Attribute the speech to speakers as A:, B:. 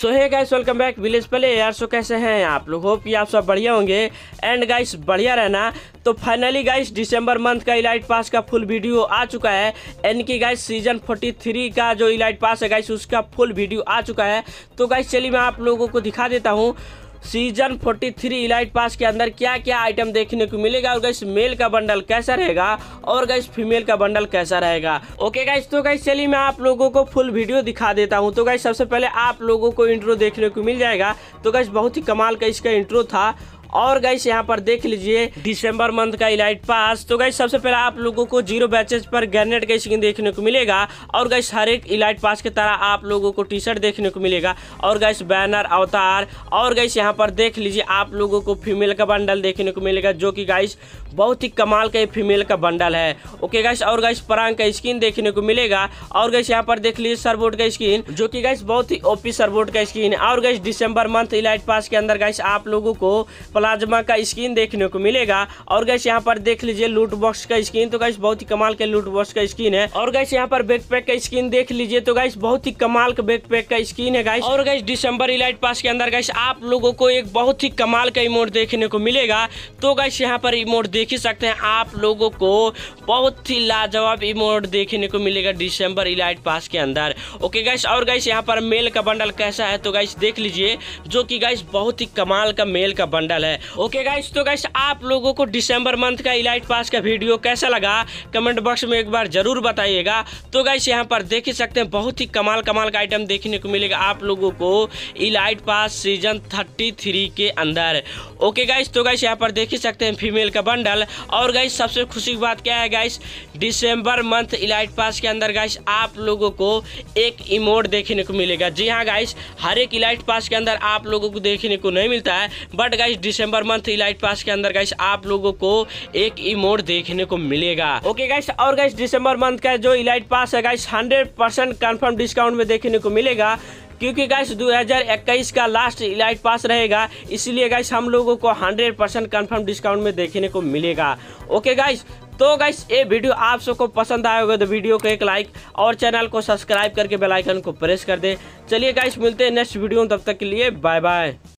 A: सो है guys welcome back village पले यार सो कैसे हैं आप लोग होप कि आप सब बढ़िया होंगे एंड गाइस बढ़िया रहना तो फाइनली गाइस दिसंबर मंथ का इलाइट पास का फुल वीडियो आ चुका है एंड की गाइस सीजन 43 का जो इलाइट पास है गाइस उसका फुल वीडियो आ चुका है तो गाइस चलिए मैं आप लोगों को दिखा देता हूँ सीजन 43 इलाइट पास के अंदर क्या क्या आइटम देखने को मिलेगा और गैस मेल का बंडल कैसा रहेगा और गैस फीमेल का बंडल कैसा रहेगा ओके गाइस तो गाइस चलिए मैं आप लोगों को फुल वीडियो दिखा देता हूँ तो गाइस सबसे पहले आप लोगों को इंट्रो देखने को मिल जाएगा तो गाइस बहुत ही कमाल का इसका इंट्रो था और गाइस यहाँ पर देख लीजिए दिसंबर मंथ का इलाइट पास तो गाइस सबसे पहले आप लोगों को जीरो बैचेज पर ग्रेनेड का स्किन देखने को मिलेगा और गाइस हर एक इलाइट पास की तरह आप लोगों को टी शर्ट देखने को मिलेगा और गाइस बैनर अवतार और गाइस यहाँ पर देख लीजिए आप लोगों को फीमेल का बंडल देखने को मिलेगा जो कि गाइस बहुत ही कमाल का फीमेल का बंडल है ओके गाइस और गाइस परांग का स्किन देखने को मिलेगा और गाइस यहाँ पर देख लीजिए सरबोट का स्किन जो कि गाइस बहुत ही ओपी सरबोट का स्किन है और गाइस दिसंबर मंथ इलाइट पास के अंदर गाइस आप लोगों को प्लाज्मा का स्किन देखने को मिलेगा और गैस यहाँ पर देख लीजिए लूट बॉक्स का स्किन तो गैस बहुत ही कमाल के लूट बॉक्स का स्किन है और गैस यहाँ पर बैकपैक का स्किन देख लीजिए तो गैस बहुत ही कमाल का बैकपैक का स्किन है गाइस और गैस दिसंबर इलाइट पास के अंदर गैस आप लोगों को एक बहुत ही कमाल का इमोट देखने को मिलेगा तो गैस यहाँ पर इमोट देख ही सकते हैं आप लोगों को बहुत ही लाजवाब इमोट देखने को मिलेगा दिसंबर इलाइट पास के अंदर ओके गैस और गैस यहाँ पर मेल का बंडल कैसा है तो गैस देख लीजिए जो कि गैस बहुत ही कमाल का मेल का बंडल है है ओके गाइस तो गाइस आप लोगों को दिसंबर मंथ का इलाइट पास का वीडियो कैसा लगा कमेंट बॉक्स में एक बार ज़रूर बताइएगा तो गाइस यहाँ पर देख ही सकते हैं बहुत ही कमाल कमाल का आइटम देखने को मिलेगा आप लोगों को इलाइट पास सीजन थर्टी के अंदर ओके गाइस तो गाइस यहाँ पर देख ही सकते हैं फीमेल का बंडल और गाइस सबसे खुशी की बात क्या है गाइस दिसंबर मंथ इलाइट पास के अंदर गाइस आप लोगों को एक इमोट देखने को मिलेगा जी हाँ गाइस हर एक इलाइट पास के अंदर आप लोगों को देखने को नहीं मिलता है बट गाइस दिसंबर मंथ इलाइट पास के अंदर गाइस आप लोगों को एक इमोट देखने को मिलेगा ओके गाइस और गाइस दिसंबर मंथ का जो इलाइट पास है guys hundred percent confirm discount में देखने को मिलेगा क्योंकि गाइस 2021 का लास्ट इलाइट पास रहेगा इसलिए गाइस हम लोगों को 100 परसेंट कन्फर्म डिस्काउंट में देखने को मिलेगा ओके गाइस तो गाइस ये वीडियो आप सबको पसंद आया होगा तो वीडियो को एक लाइक और चैनल को सब्सक्राइब करके बेल आइकन को प्रेस कर दें चलिए गाइस मिलते हैं नेक्स्ट वीडियो में तब तक के लिए बाय बाय